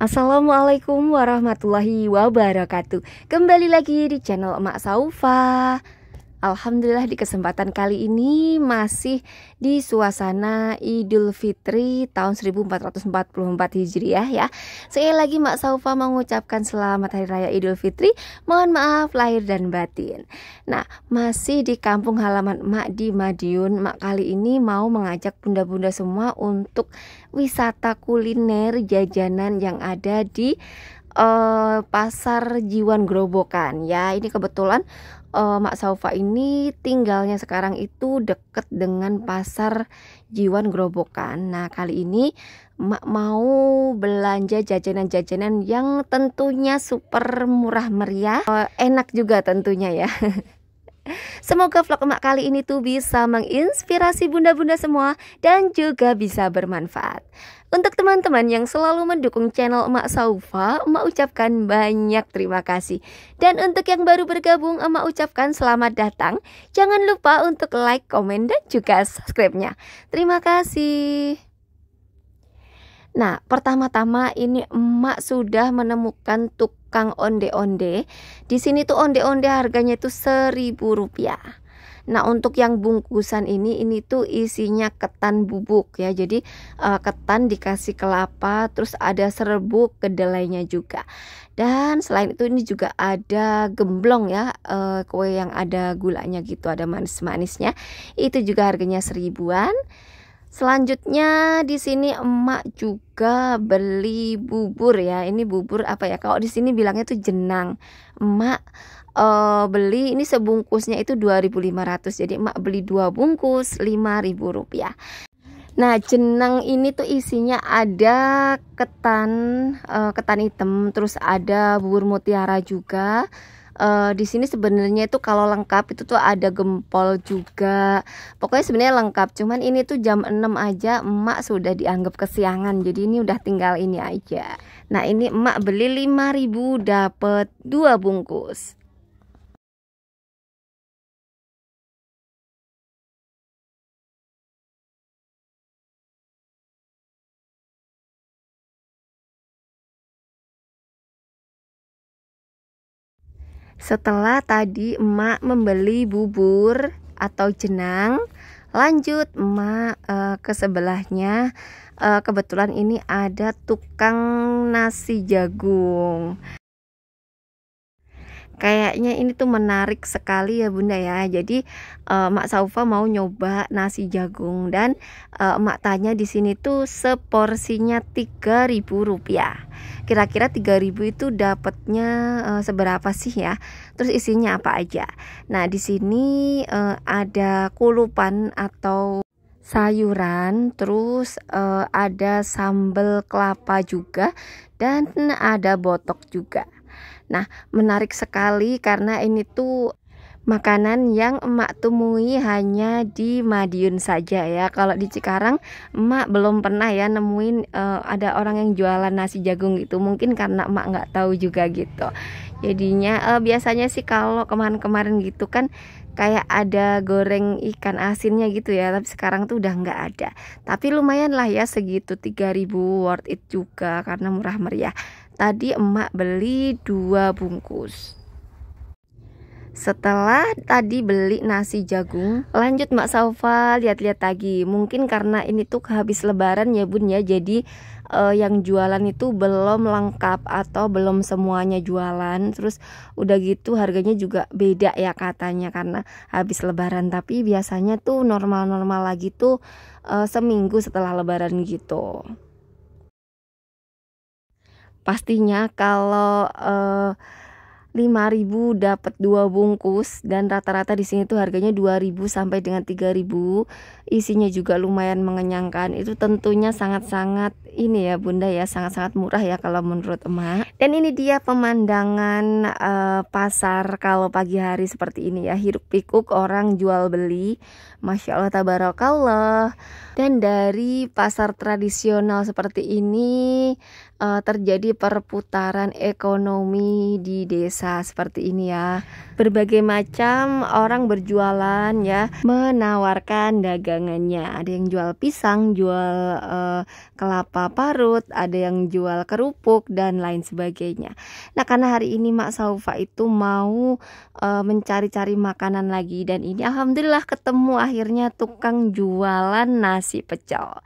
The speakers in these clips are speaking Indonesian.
Assalamualaikum warahmatullahi wabarakatuh Kembali lagi di channel Emak Saufa Alhamdulillah di kesempatan kali ini masih di suasana Idul Fitri tahun 1444 Hijriah ya. Sekali lagi Mak Saufa mengucapkan selamat Hari Raya Idul Fitri. Mohon maaf lahir dan batin. Nah, masih di kampung halaman Mak di Madiun, Mak kali ini mau mengajak bunda-bunda semua untuk wisata kuliner jajanan yang ada di uh, pasar Jiwan Grobokan ya. Ini kebetulan uh, Mak Saufa ini tinggalnya sekarang itu deket dengan pasar Jiwan Grobokan. Nah, kali ini Mak mau belanja jajanan-jajanan yang tentunya super murah meriah, uh, enak juga tentunya ya. Semoga vlog emak kali ini tuh bisa menginspirasi bunda-bunda semua dan juga bisa bermanfaat. Untuk teman-teman yang selalu mendukung channel Emak Saufa, Emak ucapkan banyak terima kasih. Dan untuk yang baru bergabung, Emak ucapkan selamat datang. Jangan lupa untuk like, komen, dan juga subscribe-nya. Terima kasih. Nah, pertama-tama ini emak sudah menemukan tukang onde-onde. Di sini tuh onde-onde harganya itu seribu rupiah. Nah, untuk yang bungkusan ini, ini tuh isinya ketan bubuk ya. Jadi, uh, ketan dikasih kelapa, terus ada serbuk kedelainya juga. Dan selain itu, ini juga ada gemblong ya, uh, kue yang ada gulanya gitu, ada manis-manisnya. Itu juga harganya seribuan. Selanjutnya di sini emak juga beli bubur ya. Ini bubur apa ya? Kalau di sini bilangnya itu jenang. Emak uh, beli ini sebungkusnya itu 2.500. Jadi emak beli dua bungkus 5.000 rupiah. Nah, jenang ini tuh isinya ada ketan uh, ketan hitam, terus ada bubur mutiara juga uh, di sini sebenarnya itu kalau lengkap itu tuh ada gempol juga pokoknya sebenarnya lengkap cuman ini tuh jam 6 aja emak sudah dianggap kesiangan jadi ini udah tinggal ini aja nah ini emak beli 5000 dapat dua bungkus Setelah tadi emak membeli bubur atau jenang, lanjut emak e, ke sebelahnya e, kebetulan ini ada tukang nasi jagung kayaknya ini tuh menarik sekali ya bunda ya jadi uh, mak Saufa mau nyoba nasi jagung dan uh, mak tanya di sini tuh seporsinya tiga ribu rupiah kira-kira tiga ribu itu dapatnya uh, seberapa sih ya terus isinya apa aja nah di sini uh, ada kulupan atau sayuran, terus uh, ada sambal kelapa juga dan ada botok juga. Nah, menarik sekali karena ini tuh makanan yang emak temui hanya di Madiun saja ya. Kalau di Cikarang emak belum pernah ya nemuin uh, ada orang yang jualan nasi jagung gitu. Mungkin karena emak nggak tahu juga gitu. Jadinya uh, biasanya sih kalau kemarin-kemarin gitu kan kayak ada goreng ikan asinnya gitu ya. Tapi sekarang tuh udah nggak ada. Tapi lumayan lah ya segitu 3000 worth it juga karena murah meriah. Tadi emak beli dua bungkus. Setelah tadi beli nasi jagung, lanjut Mak Saufa lihat-lihat lagi. Mungkin karena ini tuh habis lebaran ya Bun ya, jadi uh, yang jualan itu belum lengkap atau belum semuanya jualan. Terus udah gitu harganya juga beda ya katanya karena habis lebaran. Tapi biasanya tuh normal-normal lagi tuh uh, seminggu setelah lebaran gitu. Pastinya kalau uh, eh, 5000 dapat 2 bungkus dan rata-rata di sini tuh harganya 2000 sampai dengan 3000. Isinya juga lumayan mengenyangkan. Itu tentunya sangat-sangat ini ya Bunda ya, sangat-sangat murah ya kalau menurut emak. Dan ini dia pemandangan uh, pasar kalau pagi hari seperti ini ya, hiruk pikuk orang jual beli. Masya Allah tabarakallah. Dan dari pasar tradisional seperti ini uh, terjadi perputaran ekonomi di desa seperti ini ya. Berbagai macam orang berjualan ya, menawarkan dagangannya. Ada yang jual pisang, jual uh, kelapa parut, ada yang jual kerupuk dan lain sebagainya. Nah, karena hari ini Mak Saufa itu mau uh, mencari-cari makanan lagi dan ini alhamdulillah ketemu lahirnya tukang jualan nasi pecel.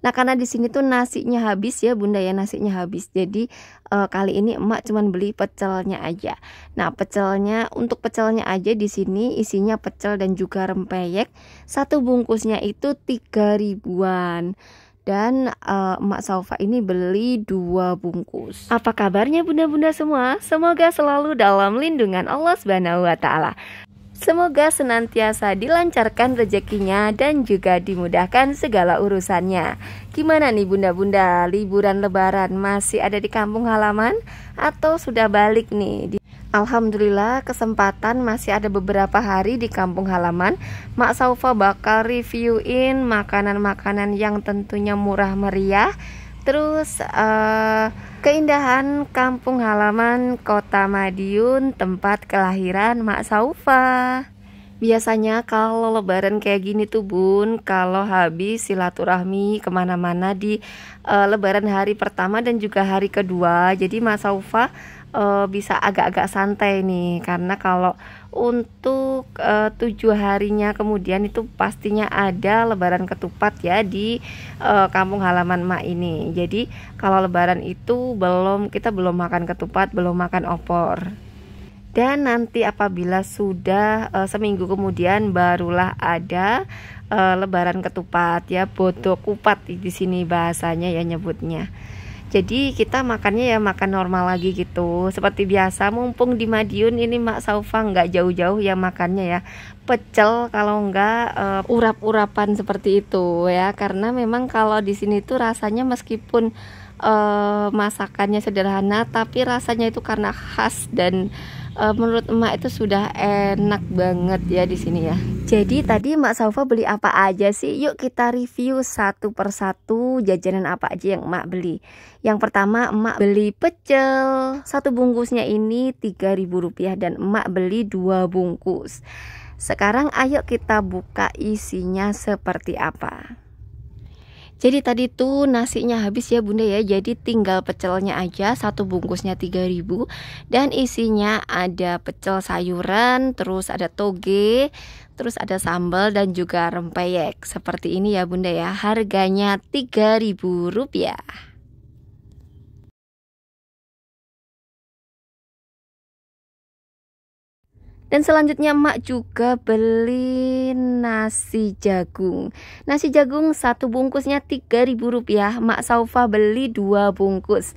Nah karena di sini tuh nasinya habis ya bunda ya nasinya habis jadi e, kali ini emak cuman beli pecelnya aja. Nah pecelnya untuk pecelnya aja di sini isinya pecel dan juga rempeyek satu bungkusnya itu tiga ribuan dan uh, eh, Mak Saufa ini beli dua bungkus. Apa kabarnya bunda-bunda semua? Semoga selalu dalam lindungan Allah Subhanahu wa taala. Semoga senantiasa dilancarkan rezekinya dan juga dimudahkan segala urusannya. Gimana nih bunda-bunda, liburan lebaran masih ada di kampung halaman atau sudah balik nih? Alhamdulillah kesempatan masih ada beberapa hari di kampung halaman Mak Saufa bakal reviewin makanan-makanan yang tentunya murah meriah Terus uh, keindahan kampung halaman Kota Madiun tempat kelahiran Mak Saufa. Biasanya kalau lebaran kayak gini tuh bun Kalau habis silaturahmi kemana-mana di uh, lebaran hari pertama dan juga hari kedua Jadi Mak Saufa uh, bisa agak-agak santai nih Karena kalau untuk uh, tujuh harinya kemudian itu pastinya ada lebaran ketupat ya di uh, kampung halaman mak ini jadi kalau lebaran itu belum kita belum makan ketupat belum makan opor dan nanti apabila sudah uh, seminggu kemudian barulah ada uh, lebaran ketupat ya bodoh kupat di sini bahasanya ya nyebutnya jadi kita makannya ya makan normal lagi gitu seperti biasa mumpung di Madiun ini Mak Saufa nggak jauh-jauh ya makannya ya pecel kalau nggak uh, urap-urapan seperti itu ya karena memang kalau di sini tuh rasanya meskipun uh, masakannya sederhana tapi rasanya itu karena khas dan uh, menurut emak itu sudah enak banget ya di sini ya jadi tadi Mak Saufa beli apa aja sih? Yuk kita review satu persatu jajanan apa aja yang Mak beli. Yang pertama Mak beli pecel. Satu bungkusnya ini rp rupiah dan Mak beli dua bungkus. Sekarang ayo kita buka isinya seperti apa. Jadi tadi tuh nasinya habis ya bunda ya Jadi tinggal pecelnya aja Satu bungkusnya 3000 Dan isinya ada pecel sayuran Terus ada toge Terus ada sambal dan juga rempeyek Seperti ini ya bunda ya Harganya 3000 rupiah Dan selanjutnya emak juga beli nasi jagung. Nasi jagung satu bungkusnya rp rupiah. Mak Saufa beli dua bungkus.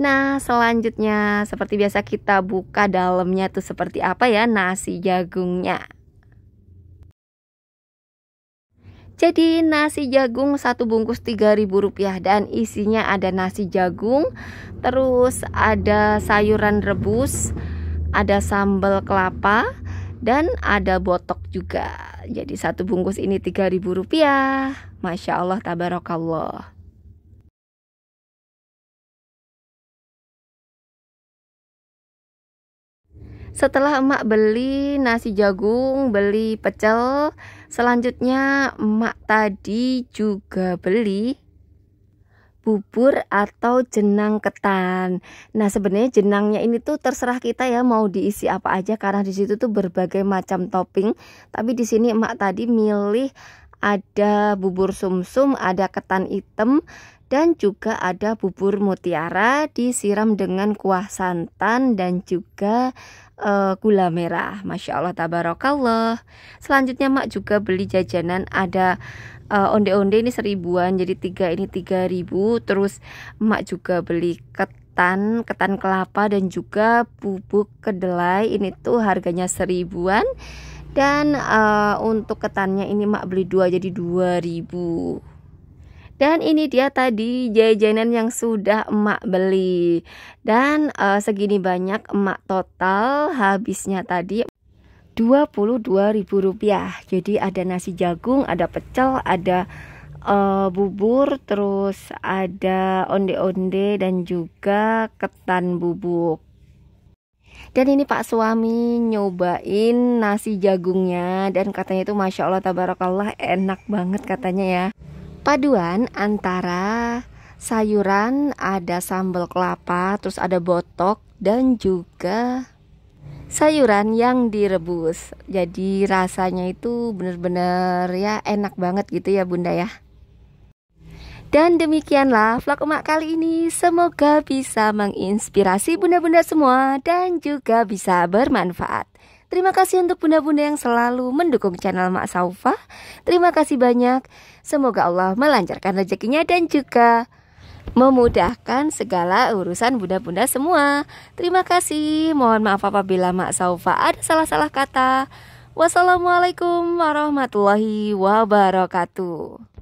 Nah, selanjutnya seperti biasa kita buka dalamnya tuh seperti apa ya nasi jagungnya. Jadi nasi jagung satu bungkus rp rupiah dan isinya ada nasi jagung, terus ada sayuran rebus, ada sambal kelapa dan ada botok juga. Jadi satu bungkus ini 3000 rupiah. Masya Allah tabarakallah. Setelah emak beli nasi jagung, beli pecel, selanjutnya emak tadi juga beli bubur atau jenang ketan. Nah, sebenarnya jenangnya ini tuh terserah kita ya mau diisi apa aja karena di situ tuh berbagai macam topping. Tapi di sini emak tadi milih ada bubur sumsum, -sum, ada ketan hitam, dan juga ada bubur mutiara disiram dengan kuah santan dan juga uh, gula merah Masya Allah tabarakallah selanjutnya mak juga beli jajanan ada onde eh, onde-onde ini seribuan jadi tiga ini tiga ribu terus mak juga beli ketan ketan kelapa dan juga bubuk kedelai ini tuh harganya seribuan dan uh, untuk ketannya ini mak beli dua jadi dua ribu dan ini dia tadi jajanan yang sudah emak beli. Dan uh, segini banyak emak total habisnya tadi Rp22.000. Jadi ada nasi jagung, ada pecel, ada uh, bubur, terus ada onde-onde dan juga ketan bubuk. Dan ini Pak suami nyobain nasi jagungnya dan katanya itu Masya Allah tabarakallah enak banget katanya ya Paduan antara sayuran, ada sambal kelapa, terus ada botok dan juga sayuran yang direbus. Jadi rasanya itu benar-benar ya enak banget gitu ya Bunda ya. Dan demikianlah vlog emak kali ini Semoga bisa menginspirasi bunda-bunda semua Dan juga bisa bermanfaat Terima kasih untuk bunda-bunda yang selalu mendukung channel Mak Saufa. Terima kasih banyak. Semoga Allah melancarkan rezekinya dan juga memudahkan segala urusan bunda-bunda semua. Terima kasih. Mohon maaf apabila Mak Saufa ada salah-salah kata. Wassalamualaikum warahmatullahi wabarakatuh.